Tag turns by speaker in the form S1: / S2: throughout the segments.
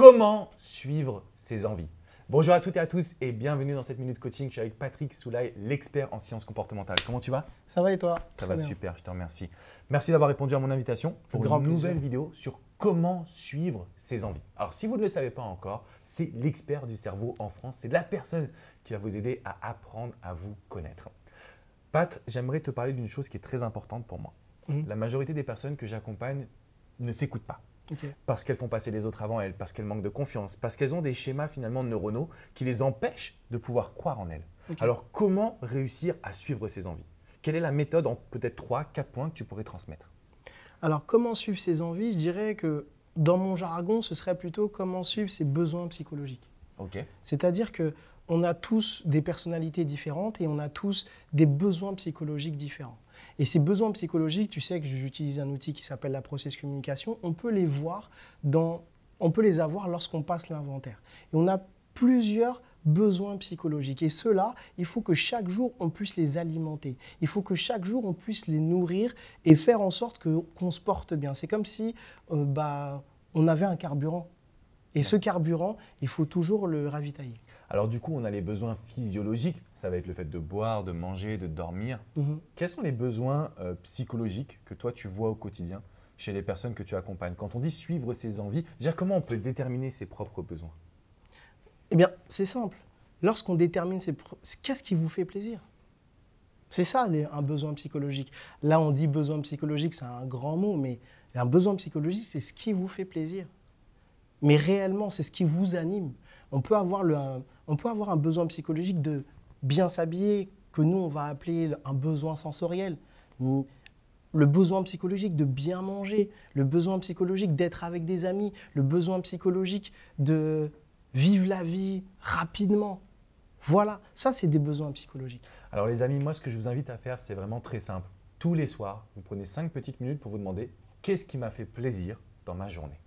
S1: Comment suivre ses envies Bonjour à toutes et à tous et bienvenue dans cette minute coaching. Je suis avec Patrick Soulaï, l'expert en sciences comportementales. Comment tu vas Ça va et toi Ça va super, je te remercie. Merci d'avoir répondu à mon invitation pour une nouvelle vidéo sur comment suivre ses envies. Alors si vous ne le savez pas encore, c'est l'expert du cerveau en France, c'est la personne qui va vous aider à apprendre à vous connaître. Pat, j'aimerais te parler d'une chose qui est très importante pour moi. Mmh. La majorité des personnes que j'accompagne ne s'écoutent pas parce qu'elles font passer les autres avant elles, parce qu'elles manquent de confiance, parce qu'elles ont des schémas finalement neuronaux qui les empêchent de pouvoir croire en elles. Alors comment réussir à suivre ses envies Quelle est la méthode en peut-être 3, 4 points
S2: que tu pourrais transmettre Alors comment suivre ses envies Je dirais que dans mon jargon, ce serait plutôt comment suivre ses besoins psychologiques. C'est-à-dire que on a tous des personnalités différentes et on a tous des besoins psychologiques différents. Et ces besoins psychologiques, tu sais que j'utilise un outil qui s'appelle la process communication, on peut les voir dans, on peut les avoir lorsqu'on passe l'inventaire. Et on a plusieurs besoins psychologiques. Et ceux-là, il faut que chaque jour, on puisse les alimenter. Il faut que chaque jour, on puisse les nourrir et faire en sorte qu'on se porte bien. C'est comme si euh, bah, on avait un carburant et ce carburant, il faut toujours le ravitailler.
S1: Alors du coup, on a les besoins physiologiques, ça va être le fait de boire, de manger, de dormir. Mhm. Quels sont les besoins euh, psychologiques que toi tu vois au quotidien chez les personnes que tu accompagnes Quand on dit suivre ses envies, comment on peut déterminer ses propres besoins
S2: Eh bien, c'est simple. Lorsqu'on détermine ses qu'est-ce qui vous fait plaisir C'est ça un besoin psychologique. Là, on dit besoin psychologique, c'est un grand mot, mais un besoin psychologique, c'est ce qui vous fait plaisir mais réellement, c'est ce qui vous anime. On peut avoir, on peut avoir un besoin psychologique de bien s'habiller, que nous, on va appeler un besoin sensoriel. Le besoin psychologique de bien manger, le besoin psychologique d'être avec des amis, le besoin psychologique de vivre la vie rapidement. Voilà,
S1: ça c'est des besoins psychologiques. Alors les amis, moi ce que je vous invite à faire, c'est vraiment très simple. Tous les soirs, vous prenez cinq petites minutes pour vous demander qu'est-ce qui m'a fait plaisir dans ma journée.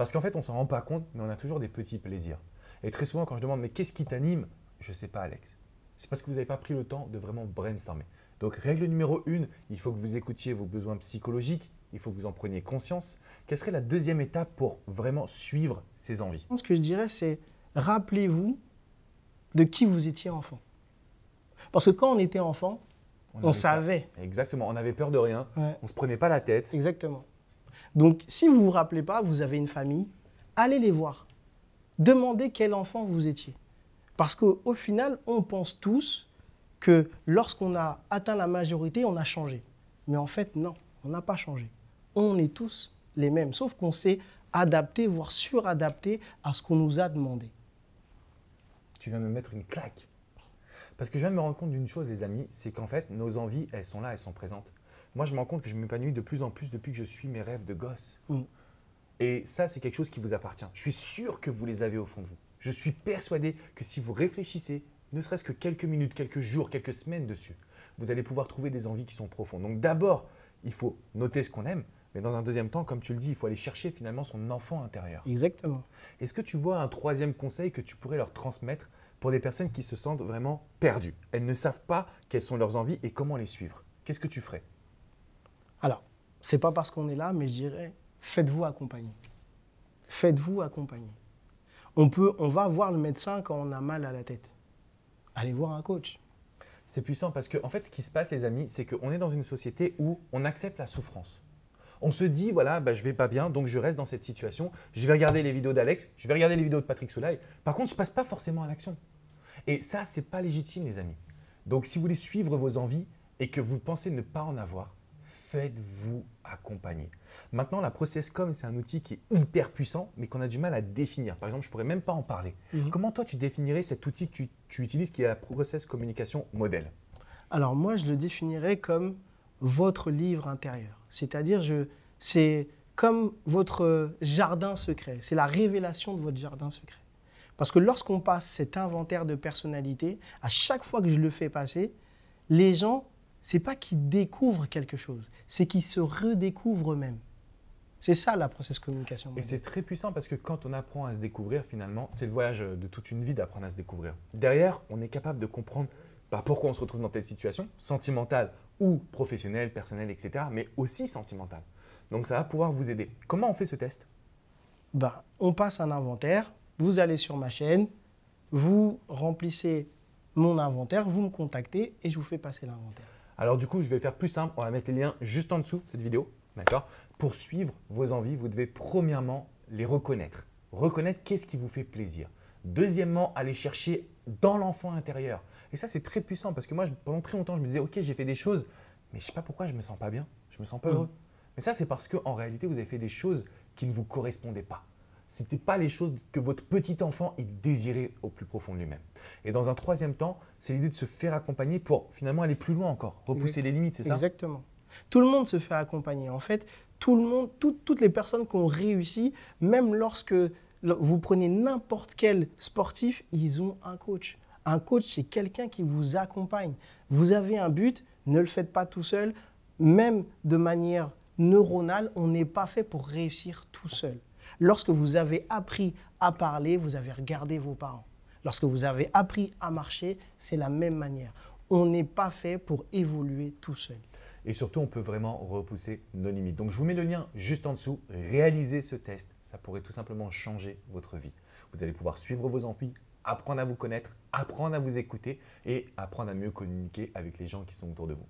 S1: Parce qu'en fait, on s'en rend pas compte, mais on a toujours des petits plaisirs. Et très souvent, quand je demande, mais qu'est-ce qui t'anime Je ne sais pas, Alex. C'est parce que vous n'avez pas pris le temps de vraiment brainstormer. Donc, règle numéro une, il faut que vous écoutiez vos besoins psychologiques, il faut que vous en preniez conscience. Quelle serait la deuxième étape pour vraiment suivre ces envies
S2: Ce que je dirais, c'est rappelez-vous de qui vous étiez enfant. Parce que quand on était enfant, on, savait. Exactement, on avait peur de rien, on ne se prenait pas la tête. Exactement. Donc, si vous ne vous rappelez pas, vous avez une famille, allez les voir. Demandez quel enfant vous étiez. Parce qu'au final, on pense tous que lorsqu'on a atteint la majorité, on a changé. Mais en fait, non, on n'a pas changé. On est tous les mêmes, sauf qu'on s'est adapté, voire suradapté à ce qu'on nous a demandé. Tu viens de me mettre une claque.
S1: Parce que je viens de me rendre compte d'une chose, les amis, c'est qu'en fait, nos envies, elles sont là, elles sont présentes moi, je me rends compte que je m'épanouis de plus en plus depuis que je suis mes rêves de gosse. Mm. Et ça, c'est quelque chose qui vous appartient. Je suis sûr que vous les avez au fond de vous. Je suis persuadé que si vous réfléchissez, ne serait-ce que quelques minutes, quelques jours, quelques semaines dessus, vous allez pouvoir trouver des envies qui sont profondes. Donc d'abord, il faut noter ce qu'on aime, mais dans un deuxième temps, comme tu le dis, il faut aller chercher finalement son enfant intérieur. Exactement. Est-ce que tu vois un troisième conseil que tu pourrais leur transmettre pour des personnes qui se sentent vraiment
S2: perdues Elles ne savent pas quelles sont leurs envies et comment les suivre. Qu'est-ce que tu ferais alors, n'est pas parce qu'on est là, mais je dirais, faites-vous accompagner. Faites-vous accompagner. On, peut, on va voir le médecin quand on a mal à la tête. Allez
S1: voir un coach. C'est puissant parce que, en fait, ce qui se passe, les amis, c'est qu'on est dans une société où on accepte la souffrance. On se dit, voilà, bah, je vais pas bien, donc je reste dans cette situation. Je vais regarder les vidéos d'Alex, je vais regarder les vidéos de Patrick Soleil. Par contre, je passe pas forcément à l'action. Et ça, n'est pas légitime, les amis. Donc, si vous voulez suivre vos envies et que vous pensez ne pas en avoir, faites-vous accompagner. Maintenant, la processcom, c'est un outil qui est hyper puissant, mais qu'on a du mal à définir. Par exemple, je pourrais même pas en parler. Mhm. Comment toi, tu définirais cet outil que tu, tu utilises, qui est la process
S2: communication modèle Alors moi, je le définirais comme votre livre intérieur. C'est-à-dire, je, c'est comme votre jardin secret. C'est la révélation de votre jardin secret. Parce que lorsqu'on passe cet inventaire de personnalité, à chaque fois que je le fais passer, les gens c'est pas qu'ils découvrent quelque chose, c'est qu'ils se redécouvrent eux-mêmes. C'est ça la process communication. Et c'est très puissant parce que quand
S1: on apprend à se découvrir, finalement, c'est le voyage de toute une vie d'apprendre à se découvrir. Derrière, on est capable de comprendre bah, pourquoi on se retrouve dans telle situation, sentimentale ou professionnelle, personnelle, etc., mais
S2: aussi sentimentale. Donc ça va pouvoir vous aider. Comment on fait ce test bah, On passe un inventaire, vous allez sur ma chaîne, vous remplissez mon inventaire, vous me contactez et je vous fais passer l'inventaire.
S1: Alors du coup, je vais faire plus simple, on va mettre les liens juste en dessous de cette vidéo, d'accord Pour suivre vos envies, vous devez premièrement les reconnaître. Reconnaître qu'est-ce qui vous fait plaisir. Deuxièmement, aller chercher dans l'enfant intérieur. Et ça, c'est très puissant parce que moi, pendant très longtemps, je me disais, ok, j'ai fait des choses, mais je ne sais pas pourquoi je me sens pas bien, je me sens pas mm. heureux. Mais ça, c'est parce qu'en réalité, vous avez fait des choses qui ne vous correspondaient pas ce n'était pas les choses que votre petit enfant il désirait au plus profond de lui-même. Et dans un troisième temps,
S2: c'est l'idée de se faire accompagner pour finalement aller plus loin encore, repousser les limites, c'est ça Exactement. Tout le monde se fait accompagner. En fait, tout le monde, toutes les personnes qui ont réussi, même lorsque vous prenez n'importe quel sportif, ils ont un coach. Un coach, c'est quelqu'un qui vous accompagne. Vous avez un but, ne le faites pas tout seul. Même de manière neuronale, on n'est pas fait pour réussir tout seul. Lorsque vous avez appris à parler, vous avez regardé vos parents. Lorsque vous avez appris à marcher, c'est la même manière. On n'est pas fait pour évoluer tout seul.
S1: Et surtout, on peut vraiment repousser nos limites. Donc, je vous mets le lien juste en dessous. Réalisez ce test. Ça pourrait tout simplement changer votre vie. Vous allez pouvoir suivre vos envies, apprendre à vous connaître, apprendre à vous écouter et apprendre à mieux communiquer avec les gens qui sont autour de vous.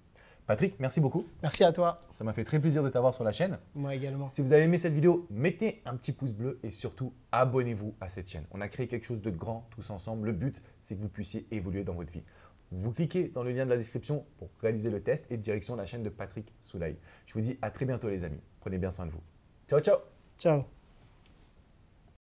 S1: Patrick, merci beaucoup. Merci à toi. Ça m'a fait très plaisir de t'avoir sur la chaîne.
S2: Moi également. Si
S1: vous avez aimé cette vidéo, mettez un petit pouce bleu et surtout abonnez-vous à cette chaîne. On a créé quelque chose de grand tous ensemble. Le but, c'est que vous puissiez évoluer dans votre vie. Vous cliquez dans le lien de la description pour réaliser le test et direction la chaîne de Patrick Soulaï. Je vous dis à très bientôt les amis. Prenez bien soin de vous.
S2: Ciao ciao. Ciao.